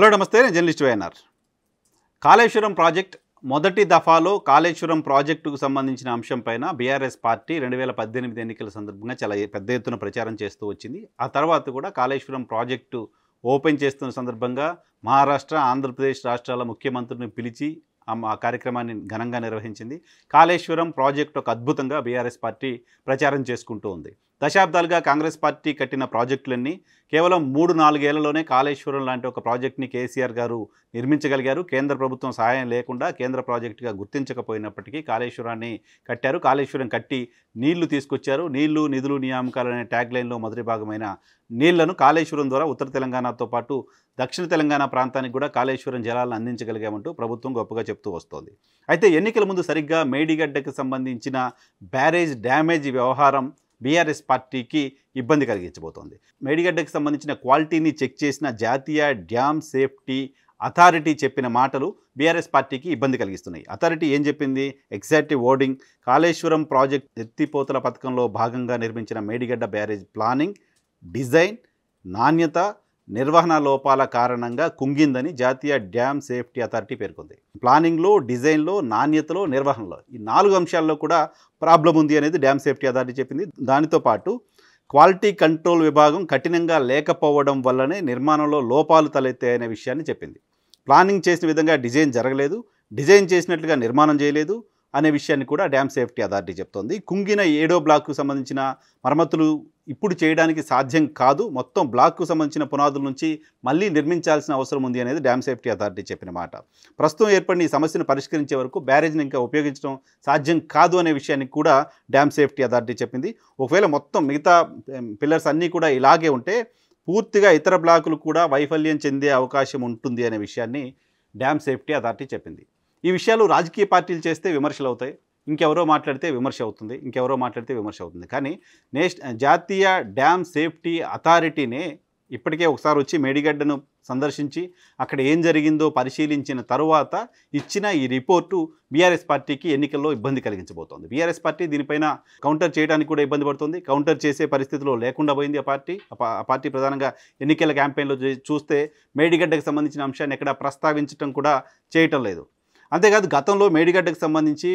hello నమస్తే నేను journalist YNR Kaleshwaram project మొదటి దఫాలో కాళేశ్వరం ప్రాజెక్టుకు సంబంధించిన అంశంపైన బీఆర్ఎస్ పార్టీ రెండు వేల పద్దెనిమిది ఎన్నికల సందర్భంగా చాలా పెద్ద ఎత్తున ప్రచారం చేస్తూ వచ్చింది ఆ తర్వాత కూడా కాళేశ్వరం ప్రాజెక్టు ఓపెన్ చేస్తున్న సందర్భంగా మహారాష్ట్ర ఆంధ్రప్రదేశ్ రాష్ట్రాల ముఖ్యమంత్రిని పిలిచి ఆ కార్యక్రమాన్ని ఘనంగా నిర్వహించింది కాళేశ్వరం ప్రాజెక్టు ఒక అద్భుతంగా బీఆర్ఎస్ పార్టీ ప్రచారం చేసుకుంటూ ఉంది దశాబ్దాలుగా కాంగ్రెస్ పార్టీ కట్టిన ప్రాజెక్టులన్నీ కేవలం మూడు నాలుగేళ్లలోనే కాళేశ్వరం లాంటి ఒక ప్రాజెక్ట్ని కేసీఆర్ గారు నిర్మించగలిగారు కేంద్ర ప్రభుత్వం సహాయం లేకుండా కేంద్ర ప్రాజెక్టుగా గుర్తించకపోయినప్పటికీ కాళేశ్వరాన్ని కట్టారు కాళేశ్వరం కట్టి నీళ్లు తీసుకొచ్చారు నీళ్లు నిధులు నియామకాలు అనే ట్యాగ్లైన్లో మొదటి భాగమైన నీళ్లను కాళేశ్వరం ద్వారా ఉత్తర తెలంగాణతో పాటు దక్షిణ తెలంగాణ ప్రాంతానికి కూడా కాళేశ్వరం జలాలను అందించగలిగామంటూ ప్రభుత్వం గొప్పగా చెప్తూ వస్తోంది అయితే ఎన్నికల ముందు సరిగ్గా మేడిగడ్డకు సంబంధించిన బ్యారేజ్ డ్యామేజ్ వ్యవహారం బీఆర్ఎస్ పార్టీకి ఇబ్బంది కలిగించబోతోంది మేడిగడ్డకు సంబంధించిన క్వాలిటీని చెక్ చేసిన జాతీయ డ్యామ్ సేఫ్టీ అథారిటీ చెప్పిన మాటలు బీఆర్ఎస్ పార్టీకి ఇబ్బంది కలిగిస్తున్నాయి అథారిటీ ఏం చెప్పింది ఎగ్జాక్టివ్ ఓర్డింగ్ కాళేశ్వరం ప్రాజెక్ట్ ఎత్తిపోతల పథకంలో భాగంగా నిర్మించిన మేడిగడ్డ బ్యారేజ్ ప్లానింగ్ డిజైన్ నాణ్యత నిర్వహణ లోపాల కారణంగా కుంగిందని జాతీయ డ్యామ్ సేఫ్టీ అథారిటీ పేర్కొంది ప్లానింగ్లో డిజైన్లో నాణ్యతలో నిర్వహణలో ఈ నాలుగు అంశాల్లో కూడా ప్రాబ్లం ఉంది అనేది డ్యామ్ సేఫ్టీ అథారిటీ చెప్పింది దానితో పాటు క్వాలిటీ కంట్రోల్ విభాగం కఠినంగా లేకపోవడం వల్లనే నిర్మాణంలో లోపాలు అనే విషయాన్ని చెప్పింది ప్లానింగ్ చేసిన విధంగా డిజైన్ జరగలేదు డిజైన్ చేసినట్లుగా నిర్మాణం చేయలేదు అనే విషయాన్ని కూడా డ్యామ్ సేఫ్టీ అథారిటీ చెప్తోంది కుంగిన ఏడో బ్లాక్కు సంబంధించిన మరమ్మతులు ఇప్పుడు చేయడానికి సాధ్యం కాదు మొత్తం బ్లాక్కు సంబంధించిన పునాదుల నుంచి మళ్ళీ నిర్మించాల్సిన అవసరం ఉంది అనేది డ్యామ్ సేఫ్టీ అథారిటీ చెప్పిన మాట ప్రస్తుతం ఏర్పడిన ఈ సమస్యను పరిష్కరించే వరకు బ్యారేజ్ని ఇంకా ఉపయోగించడం సాధ్యం కాదు అనే విషయానికి కూడా డ్యామ్ సేఫ్టీ అథారిటీ చెప్పింది ఒకవేళ మొత్తం మిగతా పిల్లర్స్ అన్నీ కూడా ఇలాగే ఉంటే పూర్తిగా ఇతర బ్లాకులు కూడా వైఫల్యం చెందే అవకాశం ఉంటుంది అనే విషయాన్ని డ్యామ్ సేఫ్టీ అథారిటీ చెప్పింది ఈ విషయాలు రాజకీయ పార్టీలు చేస్తే విమర్శలు అవుతాయి ఇంకెవరో మాట్లాడితే విమర్శ అవుతుంది ఇంకెవరో మాట్లాడితే విమర్శ అవుతుంది కానీ నేష్ జాతీయ డ్యామ్ సేఫ్టీ అథారిటీనే ఇప్పటికే ఒకసారి వచ్చి మేడిగడ్డను సందర్శించి అక్కడ ఏం జరిగిందో పరిశీలించిన తరువాత ఇచ్చిన ఈ రిపోర్టు బీఆర్ఎస్ పార్టీకి ఎన్నికల్లో ఇబ్బంది కలిగించబోతోంది బీఆర్ఎస్ పార్టీ దీనిపైన కౌంటర్ చేయడానికి కూడా ఇబ్బంది పడుతుంది కౌంటర్ చేసే పరిస్థితిలో లేకుండా పోయింది ఆ పార్టీ ఆ పార్టీ ప్రధానంగా ఎన్నికల క్యాంపెయిన్లో చూస్తే మేడిగడ్డకు సంబంధించిన అంశాన్ని ఎక్కడా ప్రస్తావించడం కూడా చేయటం లేదు అంతేకాదు గతంలో మేడిగడ్డకు సంబంధించి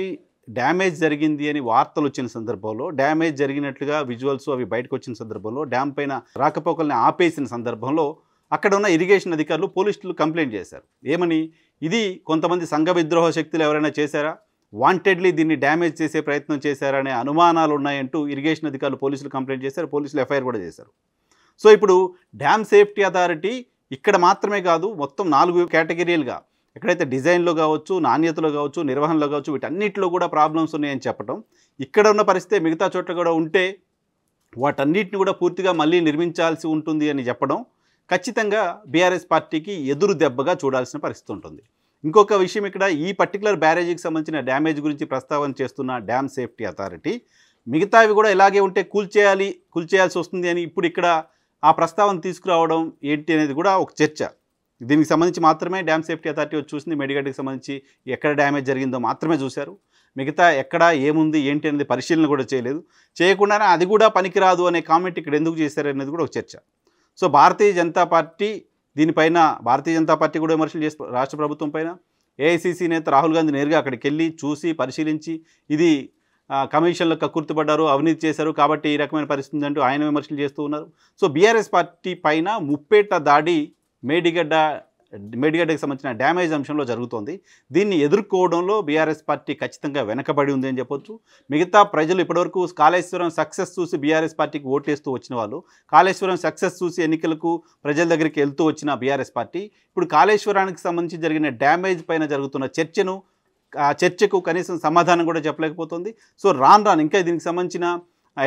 డ్యామేజ్ జరిగింది అని వార్తలు వచ్చిన సందర్భంలో డ్యామేజ్ జరిగినట్లుగా విజువల్స్ అవి బయటకు వచ్చిన సందర్భంలో డ్యామ్ పైన రాకపోకల్ని ఆపేసిన సందర్భంలో అక్కడ ఉన్న ఇరిగేషన్ అధికారులు పోలీసులు కంప్లైంట్ చేశారు ఏమని ఇది కొంతమంది సంఘ విద్రోహ శక్తులు ఎవరైనా చేశారా వాంటెడ్లీ దీన్ని డ్యామేజ్ చేసే ప్రయత్నం చేశారనే అనుమానాలు ఉన్నాయంటూ ఇరిగేషన్ అధికారులు పోలీసులు కంప్లైంట్ చేశారు పోలీసులు ఎఫ్ఐఆర్ కూడా చేశారు సో ఇప్పుడు డ్యామ్ సేఫ్టీ అథారిటీ ఇక్కడ మాత్రమే కాదు మొత్తం నాలుగు కేటగిరీలుగా ఎక్కడైతే డిజైన్లో కావచ్చు నాణ్యతలో కావచ్చు నిర్వహణలో కావచ్చు వీటన్నిటిలో కూడా ప్రాబ్లమ్స్ ఉన్నాయని చెప్పడం ఇక్కడ ఉన్న పరిస్థితి మిగతా చోట్ల కూడా ఉంటే వాటన్నిటిని కూడా పూర్తిగా మళ్ళీ నిర్మించాల్సి ఉంటుంది అని చెప్పడం ఖచ్చితంగా బీఆర్ఎస్ పార్టీకి ఎదురు దెబ్బగా చూడాల్సిన పరిస్థితి ఉంటుంది ఇంకొక విషయం ఇక్కడ ఈ పర్టికులర్ బ్యారేజీకి సంబంధించిన డ్యామేజ్ గురించి ప్రస్తావన చేస్తున్న డ్యామ్ సేఫ్టీ అథారిటీ మిగతావి కూడా ఇలాగే ఉంటే కూల్చేయాలి కూల్చేయాల్సి వస్తుంది అని ఇప్పుడు ఇక్కడ ఆ ప్రస్తావన తీసుకురావడం ఏంటి అనేది కూడా ఒక చర్చ దీనికి సంబంధించి మాత్రమే డ్యామ్ సేఫ్టీ అథారిటీ వచ్చి చూసింది మెడిగడ్డకి సంబంధించి ఎక్కడ డ్యామేజ్ జరిగిందో మాత్రమే చూశారు మిగతా ఎక్కడ ఏముంది ఏంటి అనేది పరిశీలన కూడా చేయలేదు చేయకుండానే అది కూడా పనికిరాదు అనే కామెంట్ ఇక్కడ ఎందుకు చేశారు అనేది కూడా ఒక చర్చ సో భారతీయ జనతా పార్టీ దీనిపైన భారతీయ జనతా పార్టీ కూడా విమర్శలు చేసి రాష్ట్ర ప్రభుత్వం పైన ఏఐసీసీ నేత రాహుల్ గాంధీ నేరుగా అక్కడికి వెళ్ళి చూసి పరిశీలించి ఇది కమిషన్లకు కక్కుర్తిపడ్డారు అవినీతి చేశారు కాబట్టి ఈ రకమైన పరిస్థితి అంటూ ఆయన విమర్శలు చేస్తూ ఉన్నారు సో బీఆర్ఎస్ పార్టీ పైన ముప్పేట దాడి మేడిగడ్డ మేడిగడ్డకి సంబంధించిన డ్యామేజ్ అంశంలో జరుగుతోంది దీన్ని ఎదుర్కోవడంలో బీఆర్ఎస్ పార్టీ ఖచ్చితంగా వెనకబడి ఉంది అని చెప్పొచ్చు మిగతా ప్రజలు ఇప్పటివరకు కాళేశ్వరం సక్సెస్ చూసి బీఆర్ఎస్ పార్టీకి ఓటేస్తూ వచ్చిన వాళ్ళు కాళేశ్వరం సక్సెస్ చూసి ఎన్నికలకు ప్రజల దగ్గరికి వెళ్తూ వచ్చిన బీఆర్ఎస్ పార్టీ ఇప్పుడు కాళేశ్వరానికి సంబంధించి జరిగిన డ్యామేజ్ పైన జరుగుతున్న చర్చను ఆ చర్చకు కనీసం సమాధానం కూడా చెప్పలేకపోతుంది సో రాను రాను ఇంకా దీనికి సంబంధించిన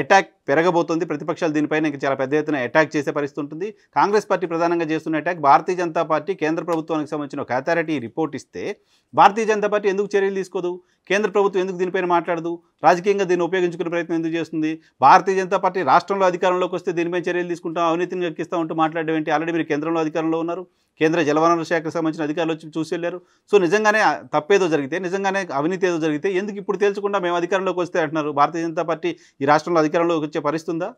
అటాక్ పెరగబోతుంది ప్రతిపక్షాలు దీనిపైన ఇంకా చాలా పెద్ద ఎత్తున అటాక్ చేసే పరిస్థితి ఉంటుంది కాంగ్రెస్ పార్టీ ప్రధానంగా చేస్తున్న అటాక్ భారతీయ జనతా పార్టీ కేంద్ర ప్రభుత్వానికి సంబంధించిన ఒక అథారిటీ రిపోర్ట్ ఇస్తే భారతీయ జనతా పార్టీ ఎందుకు చర్యలు తీసుకోదు కేంద్ర ప్రభుత్వం ఎందుకు దీనిపైన మాట్లాడదు రాజకీయంగా దీన్ని ఉపయోగించుకునే ప్రయత్నం ఎందుకు చేస్తుంది భారతీయ జనతా పార్టీ రాష్ట్రంలో అధికారంలోకి వస్తే దీనిపై చర్యలు తీసుకుంటాం అవినీతిని ఎక్కిస్తా ఉంటూ మాట్లాడడం ఏంటి ఆల్రెడీ మీరు కేంద్రంలో అధికారంలో ఉన్నారు కేంద్ర జలవనరుల శాఖకు సంబంధించిన అధికారులు వచ్చి చూసి వెళ్ళారు సో నిజంగానే తప్పేదో జరిగితే నిజంగానే అవినీతి ఏదో జరిగితే ఎందుకు ఇప్పుడు తెలుసుకుంటా మేము అధికారంలోకి వస్తే అంటున్నారు భారతీయ జనతా పార్టీ ఈ రాష్ట్రంలో అధికారంలోకి వచ్చి వచ్చే పరిస్థితి ఉందా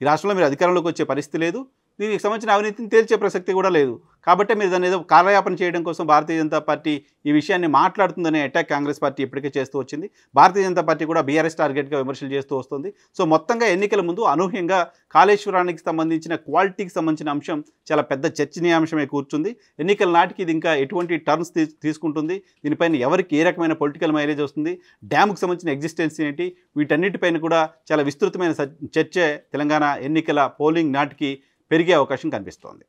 ఈ రాష్ట్రంలో మీరు అధికారంలోకి వచ్చే పరిస్థితి లేదు దీనికి సంబంధించిన అవినీతిని తేల్చే ప్రసక్తి కూడా లేదు కాబట్టి మీరు దాని ఏదో కాలయాపన చేయడం కోసం భారతీయ జనతా పార్టీ ఈ విషయాన్ని మాట్లాడుతుందనే అటాక్ కాంగ్రెస్ పార్టీ ఇప్పటికే చేస్తూ వచ్చింది భారతీయ జనతా పార్టీ కూడా బీఆర్ఎస్ టార్గెట్గా విమర్శలు చేస్తూ వస్తుంది సో మొత్తంగా ఎన్నికల ముందు అనూహ్యంగా కాళేశ్వరానికి సంబంధించిన క్వాలిటీకి సంబంధించిన అంశం చాలా పెద్ద చర్చనీయాంశమే కూర్చుంది ఎన్నికల నాటికి ఇది ఇంకా ఎటువంటి టర్న్స్ తీసుకుంటుంది దీనిపైన ఎవరికి ఏ రకమైన పొలిటికల్ మైలేజ్ వస్తుంది డ్యామ్కు సంబంధించిన ఎగ్జిస్టెన్స్ ఏంటి వీటన్నిటిపైన కూడా చాలా విస్తృతమైన చర్చే తెలంగాణ ఎన్నికల పోలింగ్ నాటికి పెరిగే అవకాశం కనిపిస్తోంది